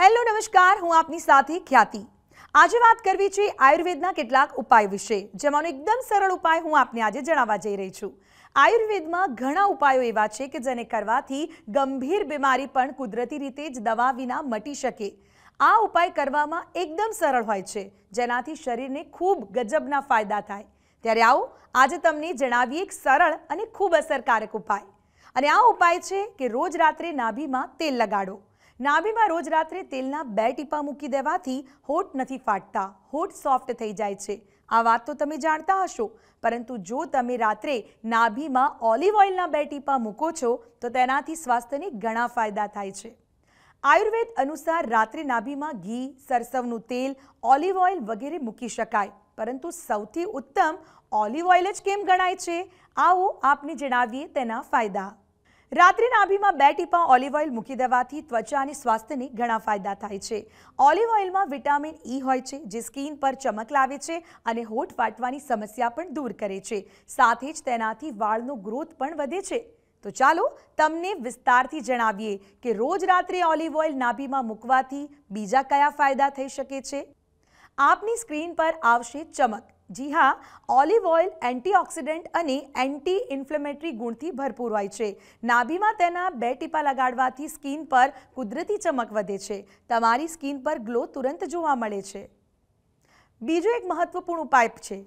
hello નમસ્કાર હું આપની સાથે ખ્યાતિ આજે વાત કરવી છે આયુર્વેદના કેટલાક ઉપાય વિશે જેમાંનો એકદમ સરળ ઉપાય હું આપને આજે જણાવવા જઈ રહી છું આયુર્વેદમાં ઘણા ઉપાયો એવા છે કે જેને કરવાથી ગંભીર બીમારી પણ કુદરતી રીતે જ દવા વિના મટી શકે આ ઉપાય કરવામાં એકદમ સરળ હોય છે જેનાથી શરીરને ખૂબ ગજબના ફાયદા થાય ત્યારે આવો આજે તમને જણાવીએ એક સરળ અને ખૂબ અસરકારક ઉપાય અને આ ઉપાય છે કે રોજ રાત્રે નાભીમાં તેલ લગાડો નાભીમાં રોજ રાત્રે તેલના બે ટીપા મૂકી દેવાથી હોઠ નથી ફાટતા હોઠ સોફ્ટ થઈ જાય છે આ વાત તો તમે જાણતા હશો પરંતુ જો તમે રાત્રે નાભીમાં ઓલિવ ઓઇલના બે ટીપા મૂકો છો તો તેનાથી સ્વાસ્થ્યને ઘણા ફાયદા થાય છે આયુર્વેદ અનુસાર રાત્રે નાભીમાં ઘી સરસવનું તેલ ઓલિવ ઓઇલ વગેરે મૂકી શકાય પરંતુ સૌથી ઉત્તમ ઓલિવ ઓઇલ જ કેમ ગણાય છે આવો આપને જણાવીએ તેના ફાયદા રાત્રે નાભીમાં બે ટીપા ઓલિવ ઓઇલ મૂકી દેવાથી ત્વચા અને સ્વાસ્થ્યને ઘણા ફાયદા થાય છે ઓલિવ ઓઇલમાં વિટામિન ઈ e હોય છે જે સ્કીન પર ચમક લાવે છે અને હોઠ ફાટવાની સમસ્યા પણ દૂર કરે છે સાથે જ તેનાથી વાળનો ગ્રોથ પણ વધે છે તો ચાલો તમને વિસ્તારથી જણાવીએ કે રોજ રાત્રે ઓલિવ ઓઇલ નાભીમાં મૂકવાથી બીજા કયા ફાયદા થઈ શકે છે આપની સ્ક્રીન પર આવશે ચમક જી હા ઓલિવ ઓઇલ એન્ટીઓક્સિડન્ટ અને એન્ટી ઇન્ફ્લેમેટરી ગુણથી ભરપૂર હોય છે નાભીમાં તેના બે ટીપા લગાડવાથી સ્કિન પર કુદરતી ચમક વધે છે તમારી સ્કિન પર ગ્લો તુરંત જોવા મળે છે બીજો એક મહત્વપૂર્ણ ઉપાય છે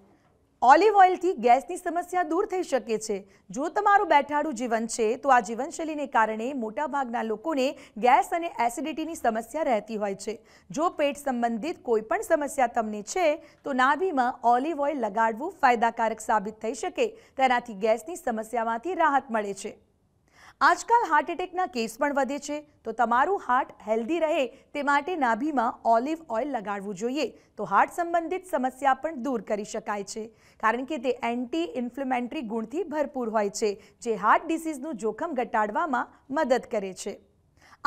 ઓલિવ ઓઇલથી ગેસની સમસ્યા દૂર થઈ શકે છે જો તમારું બેઠાડું જીવન છે તો આ જીવનશૈલીને કારણે મોટાભાગના લોકોને ગેસ અને એસિડિટીની સમસ્યા રહેતી હોય છે જો પેટ સંબંધિત કોઈપણ સમસ્યા તમને છે તો નાભીમાં ઓલિવ ઓઇલ લગાડવું ફાયદાકારક સાબિત થઈ શકે તેનાથી ગેસની સમસ્યામાંથી રાહત મળે છે આજકાલ હાર્ટ એટેકના કેસ પણ વધે છે તો તમારું હાર્ટ હેલ્ધી રહે તે માટે નાભીમાં ઓલિવ ઓઈલ લગાડવું જોઈએ તો હાર્ટ સંબંધિત સમસ્યા પણ દૂર કરી શકાય છે કારણ કે તે એન્ટી ઇન્ફ્લેમેટરી ગુણથી ભરપૂર હોય છે જે હાર્ટ ડિસીઝનું જોખમ ઘટાડવામાં મદદ કરે છે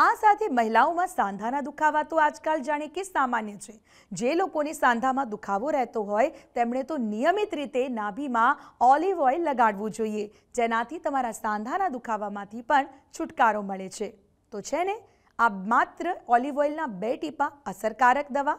આ સાથે મહિલાઓમાં સાંધાના દુખાવા તો આજકાલ જાણે કે સામાન્ય છે જે લોકોને સાંધામાં દુખાવો રહેતો હોય તેમણે તો નિયમિત રીતે નાભીમાં ઓલિવ ઓઇલ લગાડવું જોઈએ જેનાથી તમારા સાંધાના દુખાવામાંથી પણ છુટકારો મળે છે તો છે ને આ માત્ર ઓલિવ ઓઇલના બે ટીપા અસરકારક દવા